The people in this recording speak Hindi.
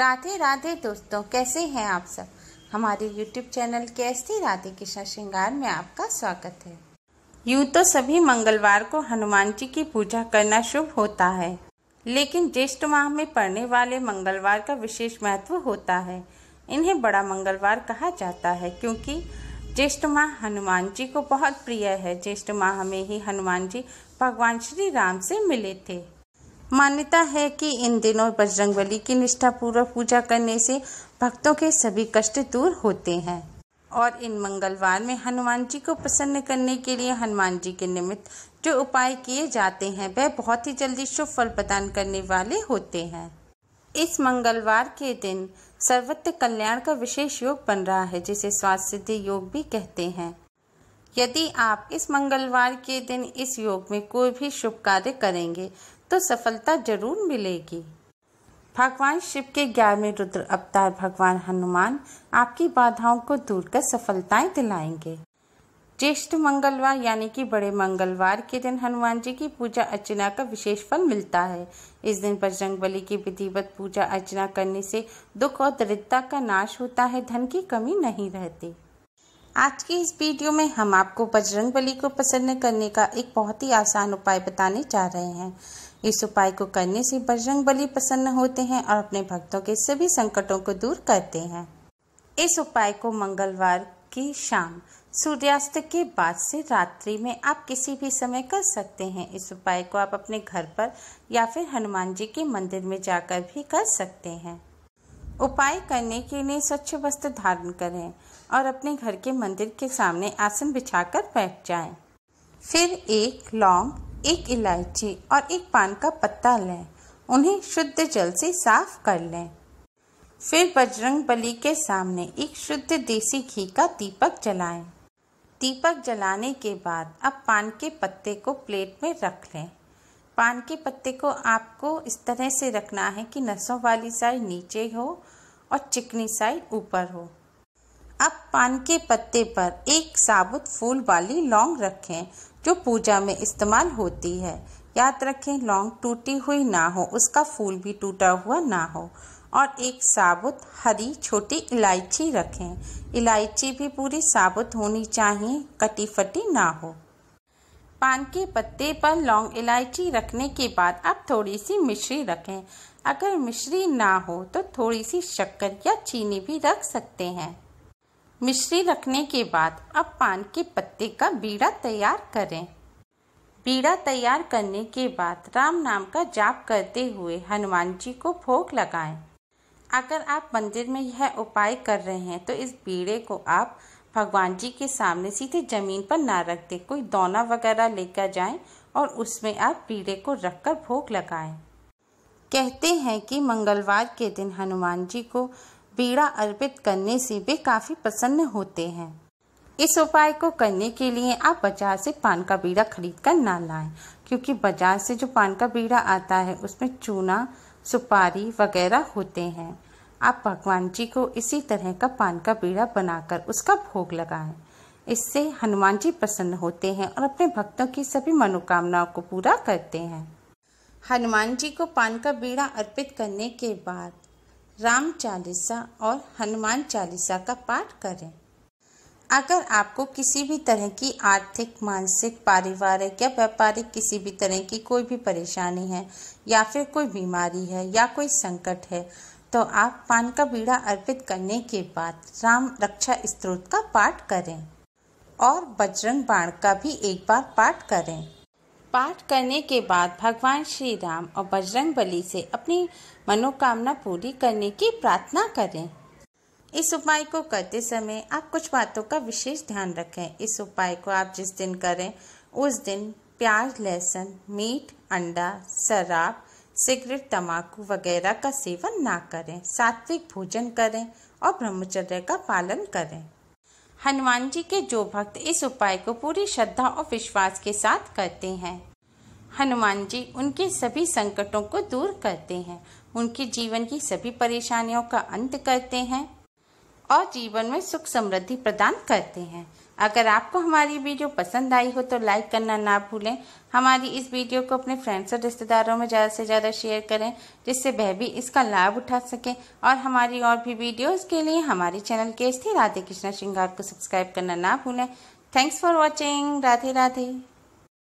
राधे राधे दोस्तों कैसे हैं आप सब हमारे यूट्यूब चैनल के एस राधे कृष्ण श्रृंगार में आपका स्वागत है यूँ तो सभी मंगलवार को हनुमान जी की पूजा करना शुभ होता है लेकिन ज्येष्ठ माह में पड़ने वाले मंगलवार का विशेष महत्व होता है इन्हें बड़ा मंगलवार कहा जाता है क्योंकि ज्येष्ठ माह हनुमान जी को बहुत प्रिय है ज्येष्ठ माह में ही हनुमान जी भगवान श्री राम से मिले थे मान्यता है कि इन दिनों बजरंग बली की निष्ठापूर्वक पूजा करने से भक्तों के सभी कष्ट दूर होते हैं और इन मंगलवार में हनुमान जी को प्रसन्न करने के लिए हनुमान जी के निमित्त जो उपाय किए जाते हैं वह बहुत ही जल्दी शुभ फल प्रदान करने वाले होते हैं इस मंगलवार के दिन सर्वत्र कल्याण का विशेष योग बन रहा है जिसे स्वास्थ्य सिद्धि योग भी कहते हैं यदि आप इस मंगलवार के दिन इस योग में कोई भी शुभ कार्य करेंगे तो सफलता जरूर मिलेगी भगवान शिव के ग्यारहवें रुद्र अवतार भगवान हनुमान आपकी बाधाओं को दूर कर सफलताएं दिलाएंगे ज्येष्ठ मंगलवार यानी कि बड़े मंगलवार के दिन हनुमान जी की पूजा अर्चना का विशेष फल मिलता है इस दिन बजरंग बली की विधिवत पूजा अर्चना करने से दुख और दरिद्रता का नाश होता है धन की कमी नहीं रहती आज की इस वीडियो में हम आपको बजरंग बली को प्रसन्न करने का एक बहुत ही आसान उपाय बताने जा रहे हैं इस उपाय को करने से बजरंग बली प्रसन्न होते हैं और अपने भक्तों के सभी संकटों को दूर करते हैं इस उपाय को मंगलवार की शाम सूर्यास्त के बाद से रात्रि में आप किसी भी समय कर सकते हैं इस उपाय को आप अपने घर पर या फिर हनुमान जी के मंदिर में जाकर भी कर सकते हैं उपाय करने के लिए स्वच्छ वस्त्र धारण करें और अपने घर के मंदिर के सामने आसन बिछाकर बैठ जाएं। फिर एक लौंग एक इलायची और एक पान का पत्ता लें उन्हें शुद्ध जल से साफ कर लें फिर बजरंग बली के सामने एक शुद्ध देसी घी का दीपक जलाएं। दीपक जलाने के बाद अब पान के पत्ते को प्लेट में रख लें पान के पत्ते को आपको इस तरह से रखना है कि नसों वाली साइड नीचे हो और चिकनी साइड ऊपर हो पान के पत्ते पर एक साबुत फूल वाली लौंग रखें जो पूजा में इस्तेमाल होती है याद रखें लौंग टूटी हुई ना हो उसका फूल भी टूटा हुआ ना हो और एक साबुत हरी छोटी इलायची रखें इलायची भी पूरी साबुत होनी चाहिए कटी फटी ना हो पान के पत्ते पर लौंग इलायची रखने के बाद आप थोड़ी सी मिश्री रखें अगर मिश्री ना हो तो थोड़ी सी शक्कर या चीनी भी रख सकते हैं मिश्री रखने के बाद अब पान के पत्ते का बीड़ा तैयार करें बीड़ा तैयार करने के बाद राम नाम का जाप करते हुए हनुमान जी को भोग लगाएं। अगर आप मंदिर में यह उपाय कर रहे हैं तो इस बीड़े को आप भगवान जी के सामने सीधे जमीन पर ना रख दे कोई दौना वगैरह लेकर जाएं और उसमें आप बीड़े को रखकर भोग लगाएं। कहते हैं कि मंगलवार के दिन हनुमान जी को पीड़ा अर्पित करने से वे काफ़ी प्रसन्न होते हैं इस उपाय को करने के लिए आप बाजार से पान का बीड़ा खरीद कर ना लाए क्योंकि बाजार से जो पान का बीड़ा आता है उसमें चूना सुपारी वगैरह होते हैं आप भगवान जी को इसी तरह का पान का बीड़ा बनाकर उसका भोग लगाएं इससे हनुमान जी प्रसन्न होते हैं और अपने भक्तों की सभी मनोकामनाओं को पूरा करते हैं हनुमान जी को पान का बीड़ा अर्पित करने के बाद राम चालीसा और हनुमान चालीसा का पाठ करें अगर आपको किसी भी तरह की आर्थिक मानसिक पारिवारिक या व्यापारिक किसी भी तरह की कोई भी परेशानी है या फिर कोई बीमारी है या कोई संकट है तो आप पान का बीड़ा अर्पित करने के बाद राम रक्षा स्त्रोत का पाठ करें और बजरंग बाण का भी एक बार पाठ करें पाठ करने के बाद भगवान श्री राम और बजरंग बली से अपनी मनोकामना पूरी करने की प्रार्थना करें इस उपाय को करते समय आप कुछ बातों का विशेष ध्यान रखें इस उपाय को आप जिस दिन करें उस दिन प्याज लहसुन मीट अंडा शराब सिगरेट तम्बाकू वगैरह का सेवन ना करें सात्विक भोजन करें और ब्रह्मचर्य का पालन करें हनुमान जी के जो भक्त इस उपाय को पूरी श्रद्धा और विश्वास के साथ करते हैं हनुमान जी उनके सभी संकटों को दूर करते हैं उनके जीवन की सभी परेशानियों का अंत करते हैं और जीवन में सुख समृद्धि प्रदान करते हैं अगर आपको हमारी वीडियो पसंद आई हो तो लाइक करना ना भूलें हमारी इस वीडियो को अपने फ्रेंड्स और रिश्तेदारों में ज़्यादा से ज़्यादा शेयर करें जिससे वह भी इसका लाभ उठा सकें और हमारी और भी वीडियोस के लिए हमारे चैनल के स्थिर राधे कृष्णा श्रृंगार को सब्सक्राइब करना ना भूलें thanks for watching Radhe Radhe